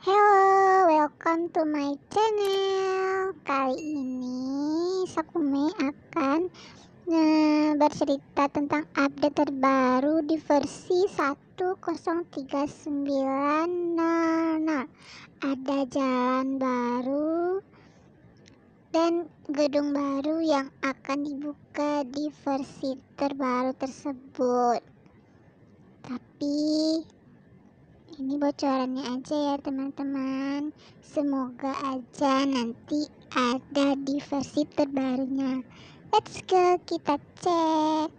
Hello, welcome to my channel. Kali ini Sakume akan eh, bercerita tentang update terbaru di versi 10390. Ada jalan baru dan gedung baru yang akan dibuka di versi terbaru tersebut. Tapi ini bocorannya aja ya teman-teman semoga aja nanti ada di versi terbarunya let's go kita cek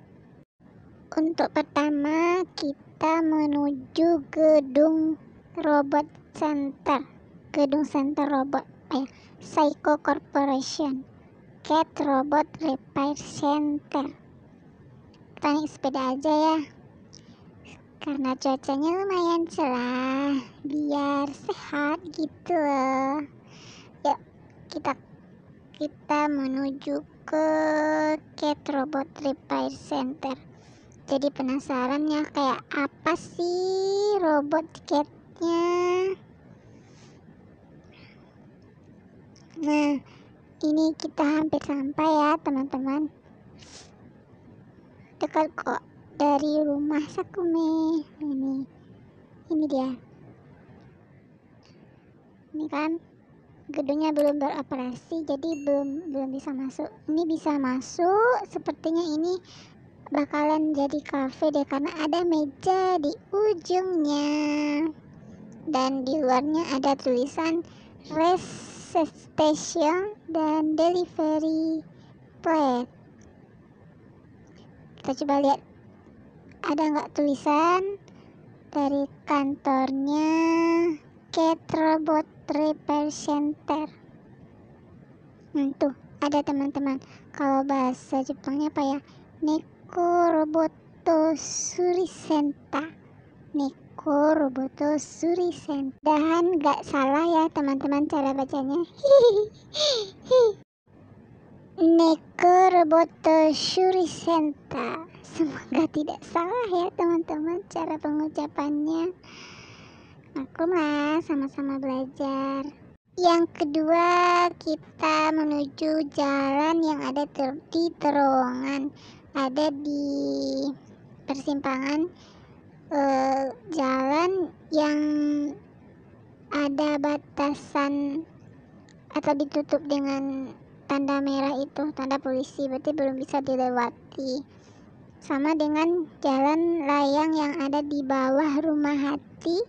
untuk pertama kita menuju gedung robot center gedung center robot eh, Psycho Corporation Cat Robot Repair Center kita naik sepeda aja ya karena cuacanya lumayan cerah biar sehat gitu loh yuk kita kita menuju ke Cat Robot Repair Center jadi penasaran ya kayak apa sih robot catnya nah ini kita hampir sampai ya teman-teman dekat kok dari rumah Sakume ini ini dia ini kan gedungnya belum beroperasi jadi belum belum bisa masuk ini bisa masuk sepertinya ini bakalan jadi cafe deh karena ada meja di ujungnya dan di luarnya ada tulisan rest station dan delivery plate kita coba lihat ada nggak tulisan dari kantornya Cat Robot Repair Center hmm, tuh ada teman-teman kalau bahasa Jepangnya apa ya Neko Roboto Surisenta Neko Roboto Surisenta dahan nggak salah ya teman-teman cara bacanya Neko Roboto Surisenta Semoga tidak salah ya teman-teman cara pengucapannya. Aku mah sama-sama belajar. Yang kedua, kita menuju jalan yang ada ter di terowongan, ada di persimpangan eh, jalan yang ada batasan atau ditutup dengan tanda merah itu, tanda polisi, berarti belum bisa dilewati sama dengan jalan layang yang ada di bawah rumah hati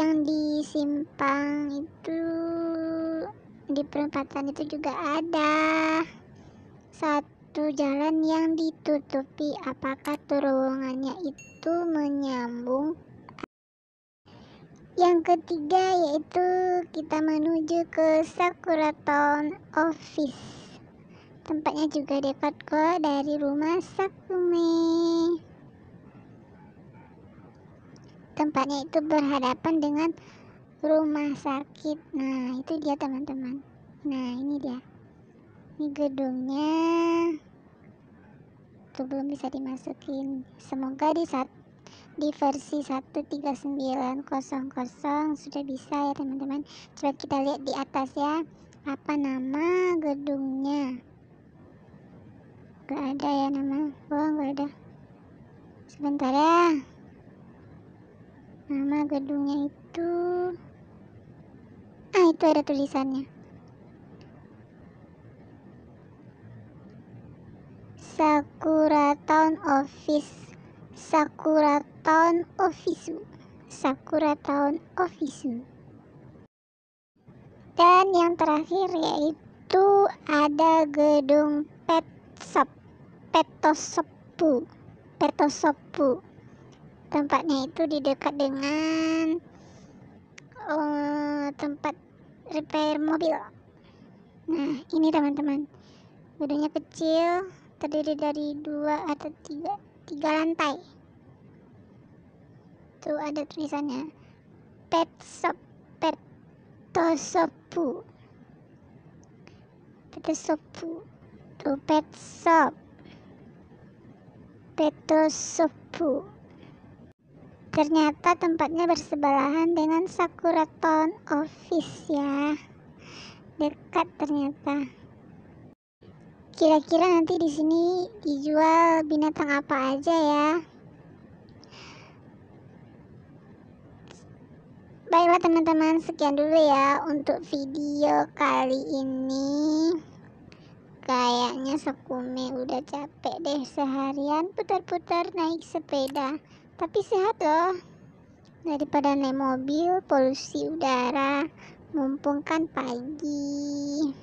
yang di simpang itu di perempatan itu juga ada satu jalan yang ditutupi apakah terowongannya itu menyambung yang ketiga yaitu kita menuju ke Sakura Town Office tempatnya juga dekat kok dari rumah Sakumi tempatnya itu berhadapan dengan rumah sakit nah itu dia teman-teman nah ini dia ini gedungnya itu belum bisa dimasukin semoga di saat di versi 13900 sudah bisa ya teman-teman coba kita lihat di atas ya apa nama gedungnya gak ada ya nama oh gak ada sebentar ya nama gedungnya itu ah itu ada tulisannya Sakura Town Office Sakura Town Office Sakura Town Office dan yang terakhir yaitu ada gedung Petosopu Petosopu tempatnya itu di dekat dengan uh, tempat repair mobil nah ini teman-teman gedungnya kecil terdiri dari dua atau tiga tiga lantai tuh ada tulisannya pet shop pet tosopu pet tuh pet shop Tetoshofu. Ternyata tempatnya bersebelahan dengan Sakura Town Office ya. Dekat ternyata. Kira-kira nanti di sini dijual binatang apa aja ya? Baiklah teman-teman, sekian dulu ya untuk video kali ini. Kayaknya sekume udah capek deh seharian putar-putar naik sepeda. Tapi sehat loh. Daripada naik mobil, polusi udara, mumpung kan pagi.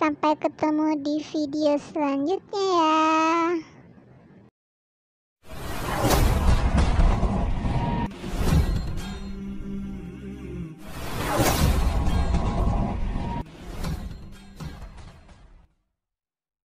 Sampai ketemu di video selanjutnya ya.